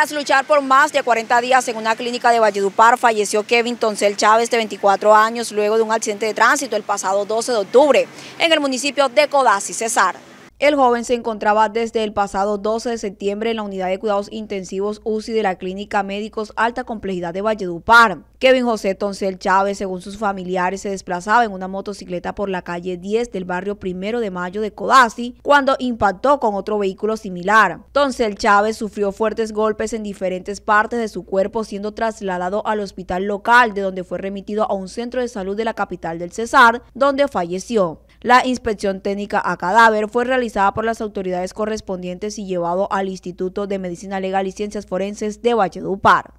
Tras luchar por más de 40 días en una clínica de Valledupar, falleció Kevin Toncel Chávez, de 24 años, luego de un accidente de tránsito el pasado 12 de octubre en el municipio de Codazzi, Cesar. El joven se encontraba desde el pasado 12 de septiembre en la unidad de cuidados intensivos UCI de la Clínica Médicos Alta Complejidad de Valledupar. Kevin José Toncel Chávez, según sus familiares, se desplazaba en una motocicleta por la calle 10 del barrio Primero de Mayo de Codazzi cuando impactó con otro vehículo similar. Toncel Chávez sufrió fuertes golpes en diferentes partes de su cuerpo, siendo trasladado al hospital local, de donde fue remitido a un centro de salud de la capital del Cesar, donde falleció. La inspección técnica a cadáver fue realizada por las autoridades correspondientes y llevado al Instituto de Medicina Legal y Ciencias Forenses de Valledupar.